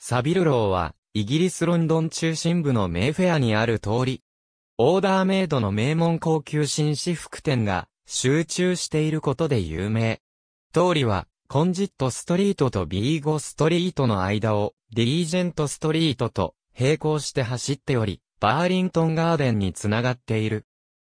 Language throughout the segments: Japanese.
サビルローは、イギリスロンドン中心部のメイフェアにある通り、オーダーメイドの名門高級紳士服店が集中していることで有名。通りは、コンジットストリートとビーゴストリートの間をディージェントストリートと並行して走っており、バーリントンガーデンにつながっている。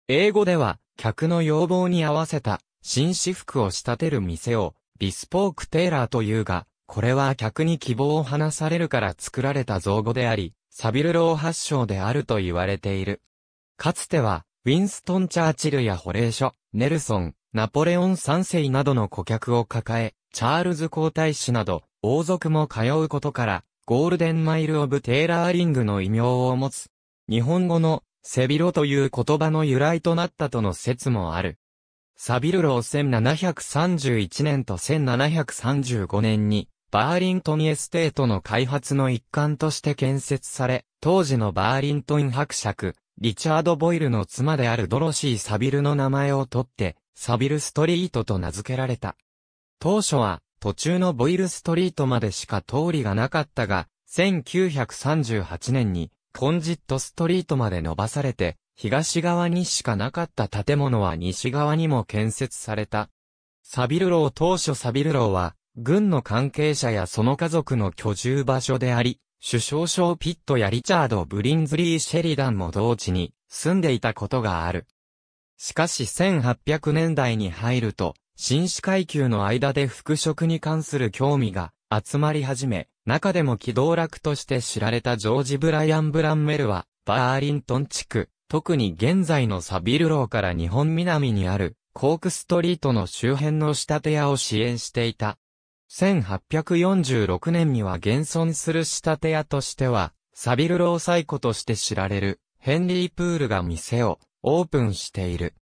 英語では、客の要望に合わせた、紳士服を仕立てる店を、ビスポークテーラーというが、これは客に希望を話されるから作られた造語であり、サビルロー発祥であると言われている。かつては、ウィンストン・チャーチルやホレーショ、ネルソン、ナポレオン三世などの顧客を抱え、チャールズ皇太子など、王族も通うことから、ゴールデンマイル・オブ・テーラーリングの異名を持つ。日本語の、セビロという言葉の由来となったとの説もある。サビルロー1731年と1735年に、バーリントンエステートの開発の一環として建設され、当時のバーリントン伯爵、リチャード・ボイルの妻であるドロシー・サビルの名前を取って、サビルストリートと名付けられた。当初は、途中のボイルストリートまでしか通りがなかったが、1938年に、コンジットストリートまで伸ばされて、東側にしかなかった建物は西側にも建設された。サビルロー当初サビルローは、軍の関係者やその家族の居住場所であり、首相賞。ピットやリチャード・ブリンズリー・シェリダンも同地に住んでいたことがある。しかし1800年代に入ると、紳士階級の間で服飾に関する興味が集まり始め、中でも気道楽として知られたジョージ・ブライアン・ブランメルは、バーリントン地区、特に現在のサビルローから日本南にある、コークストリートの周辺の仕立て屋を支援していた。1846年には現存する仕立て屋としては、サビルロー最古として知られる、ヘンリー・プールが店をオープンしている。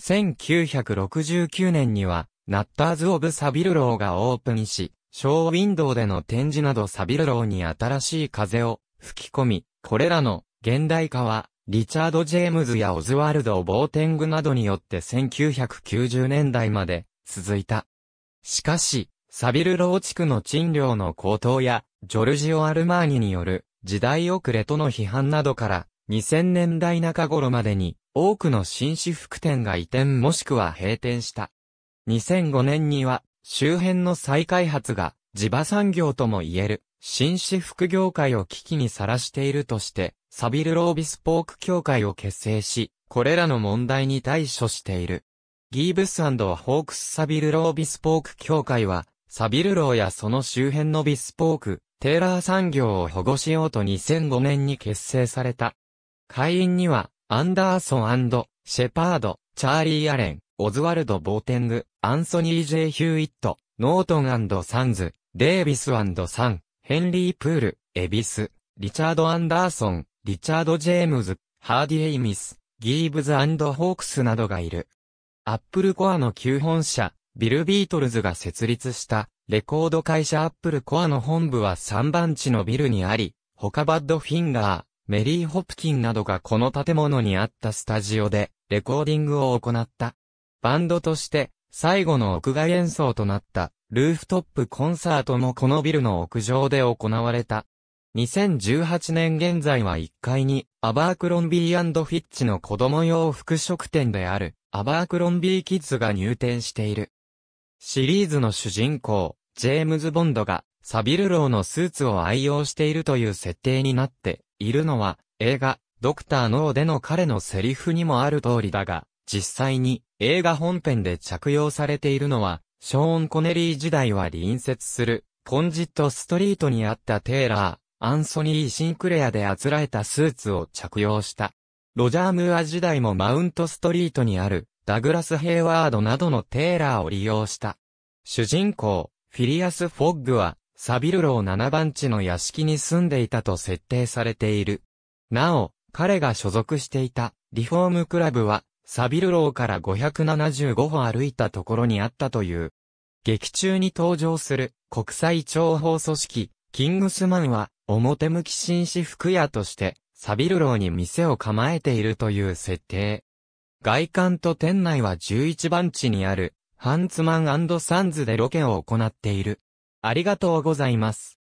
1969年には、ナッターズ・オブ・サビルローがオープンし、ショーウィンドウでの展示などサビルローに新しい風を吹き込み、これらの現代化は、リチャード・ジェームズやオズワルド・ボーテングなどによって1990年代まで続いた。しかし、サビルロー地区の賃料の高騰や、ジョルジオ・アルマーニによる時代遅れとの批判などから、2000年代中頃までに、多くの紳士服店が移転もしくは閉店した。2005年には、周辺の再開発が、地場産業とも言える、紳士服業界を危機にさらしているとして、サビルロービスポーク協会を結成し、これらの問題に対処している。ギーブスホークスサビルロービスポーク協会は、サビルローやその周辺のビスポーク、テーラー産業を保護しようと2005年に結成された。会員には、アンダーソンシェパード、チャーリー・アレン、オズワルド・ボーテング、アンソニー・ジェイ・ヒューイット、ノートンサンズ、デービス・サン、ヘンリー・プール、エビス、リチャード・アンダーソン、リチャード・ジェームズ、ハーディ・エイミス、ギーブズ・ホークスなどがいる。アップルコアの旧本社、ビルビートルズが設立したレコード会社アップルコアの本部は3番地のビルにあり、他バッドフィンガー、メリー・ホプキンなどがこの建物にあったスタジオでレコーディングを行った。バンドとして最後の屋外演奏となったルーフトップコンサートもこのビルの屋上で行われた。2018年現在は1階にアバークロンビーフィッチの子供用服飾店であるアバークロンビーキッズが入店している。シリーズの主人公、ジェームズ・ボンドが、サビルローのスーツを愛用しているという設定になっているのは、映画、ドクター・ノーでの彼のセリフにもある通りだが、実際に映画本編で着用されているのは、ショーン・コネリー時代は隣接する、コンジット・ストリートにあったテーラー、アンソニー・シンクレアであつらえたスーツを着用した。ロジャー・ムーア時代もマウント・ストリートにある、ダグラス・ヘイワードなどのテーラーを利用した。主人公、フィリアス・フォッグは、サビルロー7番地の屋敷に住んでいたと設定されている。なお、彼が所属していた、リフォームクラブは、サビルローから575歩歩いたところにあったという。劇中に登場する、国際諜報組織、キングスマンは、表向き紳士服屋として、サビルローに店を構えているという設定。外観と店内は11番地にある、ハンツマンサンズでロケを行っている。ありがとうございます。